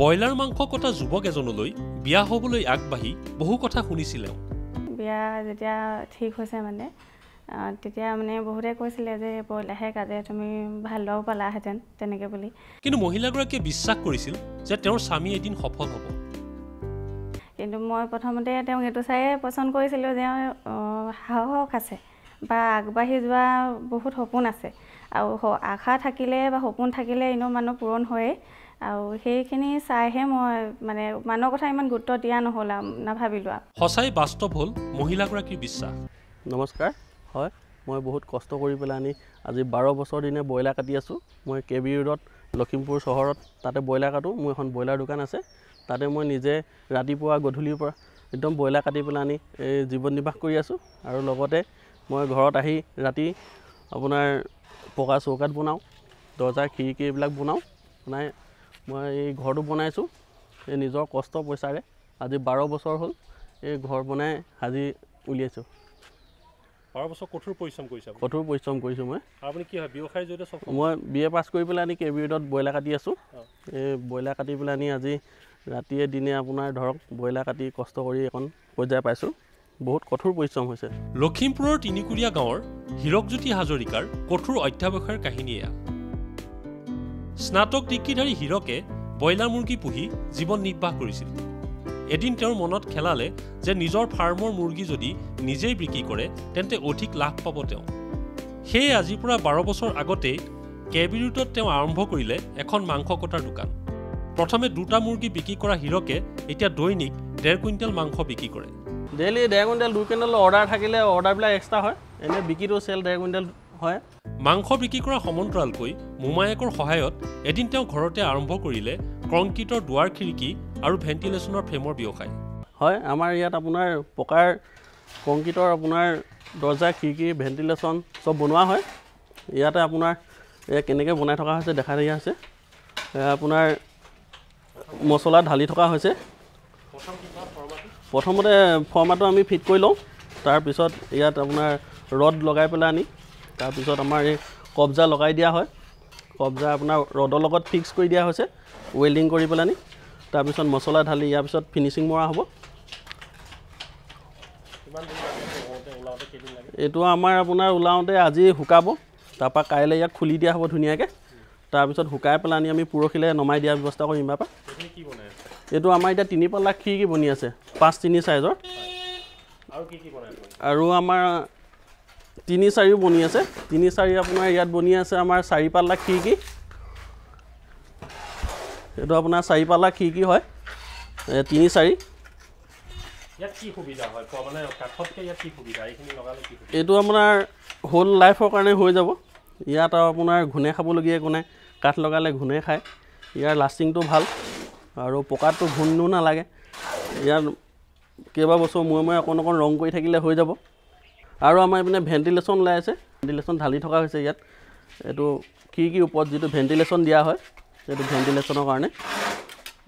broiler মাংস কটা যুৱক এজনলৈ বিয়া হ'বলৈ আগবাঢ়ি বহু কথা শুনিছিলে বিয়া যেতিয়া ঠিক হৈছে মানে তেতিয়া মানে বহুতে কৈছিলে যে ব্ৰইলাৰহে কাজে তুমি ভালদৰে পালাহেঁতেন তেনেকৈ বুলি কিন্তু মহিলাগৰাকীয়ে বিশ্বাস কৰিছিল যে তেওঁৰ স্বামী এদিন সফল হ'ব কিন্তু মই প্ৰথমতে তেওঁক সেইটো চাইয়ে পচন্দ কৰিছিলোঁ যে সাহস আছে বা আগবাঢ়ি যোৱা বহুত সপোন আছে আৰু আশা থাকিলে বা সপোন থাকিলে এনেও মানুহ পূৰণ হয়েই আৰু সেইখিনি চাইহে মই মানে মানুহৰ কথা ইমান গুৰুত্ব দিয়া নহ'ল আৰু নাভাবিলোঁ আৰু সঁচাই বাস্তৱ হ'ল মহিলাগৰাকীৰ বিশ্বাস নমস্কাৰ হয় মই বহুত কষ্ট কৰি পেলাই আনি আজি বাৰ বছৰ দিনে ব্ৰইলাৰ কাটি আছোঁ মই কে বি ৰোডত লখিমপুৰ চহৰত তাতে ব্ৰইলাৰ কাটোঁ মোৰ এখন ব্ৰইলাৰ দোকান আছে তাতে মই নিজে ৰাতিপুৱা গধূলিৰ পৰা একদম ব্ৰইলাৰ কাটি পেলাই আনি এই জীৱন নিৰ্বাহ কৰি আছোঁ আৰু লগতে মই ঘৰত আহি ৰাতি আপোনাৰ পকা চৌকাত বনাওঁ দৰ্জা খিৰিকী এইবিলাক বনাওঁ বনাই মই এই ঘৰটো বনাইছোঁ এই নিজৰ কষ্ট পইচাৰে আজি বাৰ বছৰ হ'ল এই ঘৰ বনাই আজি উলিয়াইছোঁ বাৰ বছৰ কঠোৰ পৰিশ্ৰম কৰিছোঁ কঠোৰ পৰিশ্ৰম কৰিছোঁ মই আপুনি কি হয় ব্যৱসায় জৰিয়তে মই বি এ পাছ কৰি পেলাই আনি কে বি ৰোডত ব্ৰইলাৰ কাটি আছোঁ এই ব্ৰইলাৰ কাটি পেলাই আনি আজি ৰাতিয়ে দিনে আপোনাৰ ধৰক ব্ৰইলাৰ কাটি কষ্ট কৰি এখন পৰ্যায় পাইছোঁ বহুত কঠোৰ পৰিশ্ৰম হৈছে লখিমপুৰৰ তিনিকুৰীয়া গাঁৱৰ হীৰকজ্যোতি হাজৰিকাৰ কঠোৰ অধ্যাৱসায়ৰ কাহিনী এয়া স্নাতক ডিগ্ৰীধাৰী হীৰকে ব্ৰইলাৰ মুৰ্গী পুহি জীৱন নিৰ্বাহ কৰিছিল এদিন তেওঁৰ মনত খেলালে যে নিজৰ ফাৰ্মৰ মুৰ্গী যদি নিজেই বিক্ৰী কৰে তেন্তে অধিক লাভ পাব তেওঁ সেয়ে আজিৰ পৰা বাৰ বছৰ আগতেই কে বি ৰোডত তেওঁ আৰম্ভ কৰিলে এখন মাংস কটাৰ দোকান প্ৰথমে দুটা মুৰ্গী বিক্ৰী কৰা হীৰকে এতিয়া দৈনিক ডেৰ কুইণ্টেল মাংস বিক্ৰী কৰে ডেইলি ডেৰ কুইণ্টেল দুই কুইণ্টেল অৰ্ডাৰ থাকিলে অৰ্ডাৰবিলাক এক্সট্ৰা হয় এনে বিক্ৰীটো চেল ডেৰ কুইণ্টেল হয় মাংস বিক্ৰী কৰা সমান্তৰালকৈ মোমায়েকৰ সহায়ত এদিন তেওঁ ঘৰতে আৰম্ভ কৰিলে কংক্ৰিটৰ দুৱাৰ খিৰিকী আৰু ভেণ্টিলেশ্যনৰ ফ্ৰেমৰ ব্যৱসায় হয় আমাৰ ইয়াত আপোনাৰ পকাৰ কংক্ৰিটৰ আপোনাৰ দৰ্জা খিৰিকী ভেণ্টিলেশ্যন চব বনোৱা হয় ইয়াতে আপোনাৰ এয়া কেনেকৈ বনাই থকা হৈছে দেখা দিয়া হৈছে আপোনাৰ মচলা ঢালি থকা হৈছে প্ৰথমতে ফৰ্মাটো আমি ফিট কৰি লওঁ তাৰপিছত ইয়াত আপোনাৰ ৰদ লগাই পেলাই আনি তাৰপিছত আমাৰ এই কব্জা লগাই দিয়া হয় কব্জা আপোনাৰ ৰদৰ লগত ফিক্স কৰি দিয়া হৈছে ৱেল্ডিং কৰি পেলানি তাৰপিছত মছলা ঢালি ইয়াৰ পিছত ফিনিচিং মৰা হ'ব এইটো আমাৰ আপোনাৰ ওলাওঁতে আজি শুকাব তাৰপৰা কাইলৈ ইয়াক খুলি দিয়া হ'ব ধুনীয়াকৈ তাৰপিছত শুকাই পেলাই আনি আমি পৰহিলৈ নমাই দিয়াৰ ব্যৱস্থা কৰিম ইয়াৰপৰা এইটো আমাৰ এতিয়া তিনি পাল্লা খিৰিকি বনি আছে পাঁচ তিনি চাইজৰ আৰু কি কি বনাই আৰু আমাৰ তিনি চাৰিও বনি আছে তিনি চাৰি আপোনাৰ ইয়াত বনি আছে আমাৰ চাৰি পাল্লা খিৰিকি এইটো আপোনাৰ চাৰি পাল্লা খিৰিকি হয় তিনি চাৰি এইটো আপোনাৰ হ'ল লাইফৰ কাৰণে হৈ যাব ইয়াত আৰু আপোনাৰ ঘোনে খাবলগীয়া একো নাই কাঠ লগালে ঘোনে খায় ইয়াৰ লাষ্টিংটো ভাল আৰু পকাটো ঘূনো নালাগে ইয়াত কেইবাবছৰ মূৰে মূৰে অকণ অকণ ৰং কৰি থাকিলে হৈ যাব আৰু আমাৰ এইপিনে ভেণ্টিলেশ্যন ওলাই আছে ভেণ্টিলেশ্যন ঢালি থকা হৈছে ইয়াত এইটো কি কি ওপৰত যিটো ভেণ্টিলেশ্যন দিয়া হয় সেইটো ভেণ্টিলেশ্যনৰ কাৰণে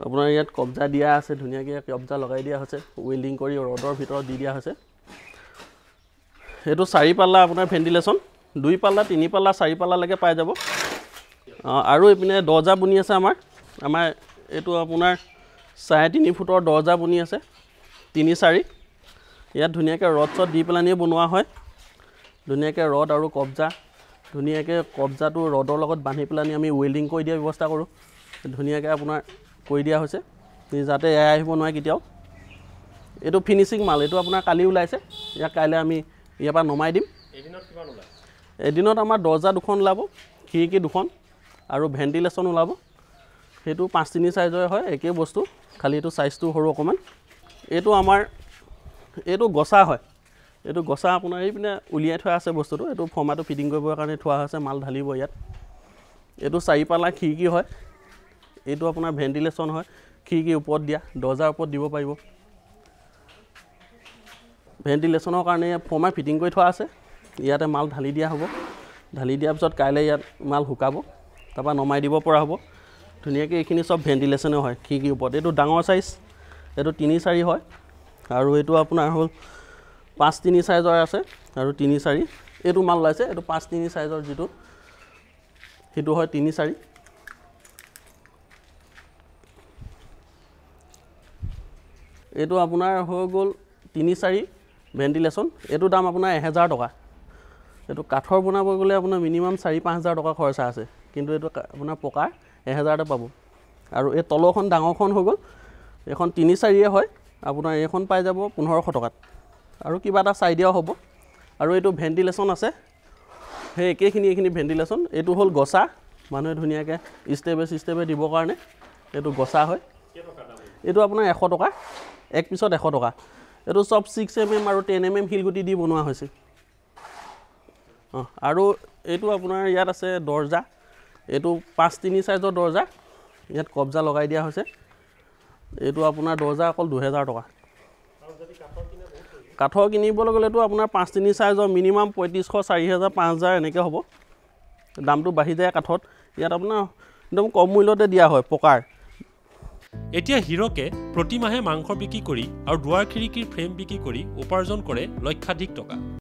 আপোনাৰ ইয়াত কব্জা দিয়া আছে ধুনীয়াকৈ কব্জা লগাই দিয়া হৈছে ৱেল্ডিং কৰি ৰ'দৰ ভিতৰত দি দিয়া হৈছে সেইটো পাল্লা আপোনাৰ ভেণ্টিলেশ্যন দুই পাল্লা তিনি পাল্লা চাৰি চাৰিপাল্লালৈকে পাই যাব আৰু এইপিনে দৰ্জা বনি আছে আমাৰ আমাৰ এইটো আপোনাৰ চাৰে তিনি ফুটৰ দৰ্জা বনি আছে তিনি চাৰি ইয়াত ধুনীয়াকৈ ৰদ চদ দি পেলানি বনোৱা হয় ধুনীয়াকৈ ৰদ আৰু কব্জা ধুনীয়াকৈ কব্জাটো ৰদৰ লগত বান্ধি পেলানি আমি ৱেল্ডিং কৰি দিয়া ব্যৱস্থা কৰোঁ ধুনীয়াকৈ আপোনাৰ কৰি দিয়া হৈছে যাতে এৰাই আহিব নোৱাৰে কেতিয়াও এইটো ফিনিচিং মাল এইটো আপোনাৰ কালি ওলাইছে ইয়াক কাইলৈ আমি ইয়াৰ পৰা নমাই দিম এদিনত আমাৰ দৰ্জা দুখন ওলাব খিৰিকী দুখন আৰু ভেণ্টিলেশ্যন ওলাব সেইটো পাঁচ তিনি চাইজৰে হয় একেই বস্তু খালী এইটো চাইজটো সৰু অকণমান এইটো আমাৰ এইটো গছা হয় এইটো গছা আপোনাৰ এইপিনে উলিয়াই থোৱা আছে বস্তুটো এইটো ফৰ্মাটো ফিটিং কৰিবৰ কাৰণে থোৱা হৈছে মাল ঢালিব ইয়াত এইটো চাৰিপালা খিৰিকী হয় এইটো আপোনাৰ ভেণ্টিলেশ্যন হয় খিৰিকীৰ ওপৰত দিয়া দৰ্জাৰ ওপৰত দিব পাৰিব ভেণ্টিলেশ্যনৰ কাৰণে ফৰ্মা ফিটিং কৰি থোৱা আছে ইয়াতে মাল ঢালি দিয়া হ'ব ঢালি দিয়াৰ পিছত কাইলৈ ইয়াত মাল শুকাব তাৰপৰা নমাই দিব পৰা হ'ব ধুনীয়াকৈ এইখিনি সব ভেণ্টিলেশ্যনে হয় কি ওপৰত এইটো ডাঙৰ চাইজ এইটো তিনি চাৰি হয় আৰু এইটো আপোনাৰ হ'ল পাঁচ তিনি চাইজৰ আছে আৰু তিনি চাৰি এইটো মাল লাগিছে এইটো পাঁচ তিনি চাইজৰ যিটো সেইটো হয় তিনি চাৰি এইটো আপোনাৰ হৈ গ'ল তিনি চাৰি ভেণ্টিলেশ্যন এইটো দাম আপোনাৰ এহেজাৰ টকা এইটো কাঠৰ বনাব গ'লে আপোনাৰ মিনিমাম চাৰি পাঁচ হাজাৰ টকা খৰচা আছে কিন্তু এইটো আপোনাৰ পকাৰ এহেজাৰটা পাব আৰু এই তলৰখন ডাঙৰখন হৈ গ'ল এইখন তিনি চাৰিয়ে হয় আপোনাৰ এইখন পাই যাব পোন্ধৰশ টকাত আৰু কিবা এটা চাই দিয়াও হ'ব আৰু এইটো ভেণ্টিলেশ্যন আছে সেই একেখিনি এইখিনি ভেণ্টিলেশ্যন এইটো হ'ল গছা মানুহে ধুনীয়াকৈ ষ্টেপে ষ্টেপে দিবৰ কাৰণে এইটো গছা হয় এইটো আপোনাৰ এশ টকা এক পিছত এশ টকা এইটো চব ছিক্স এম এম আৰু টেন এম এম শিলগুটি দি বনোৱা হৈছে অঁ আৰু এইটো আপোনাৰ ইয়াত আছে দৰ্জা এইটো পাঁচ তিনি চাইজৰ দৰ্জা ইয়াত কব্জা লগাই দিয়া হৈছে এইটো আপোনাৰ দৰ্জা অকল দুহেজাৰ টকা কাঠৰ কিনিবলৈ গ'লেতো আপোনাৰ পাঁচ তিনি চাইজৰ মিনিমাম পঁয়ত্ৰিছশ চাৰি হেজাৰ পাঁচ হাজাৰ এনেকৈ হ'ব দামটো বাঢ়ি যায় কাঠত ইয়াত আপোনাৰ একদম কম মূল্যতে দিয়া হয় পকাৰ এতিয়া হিৰকে প্ৰতিমাহে মাংস বিক্ৰী কৰি আৰু দুৱাৰ খিৰিকীৰ ফ্ৰেম বিক্ৰী কৰি উপাৰ্জন কৰে লক্ষাধিক টকা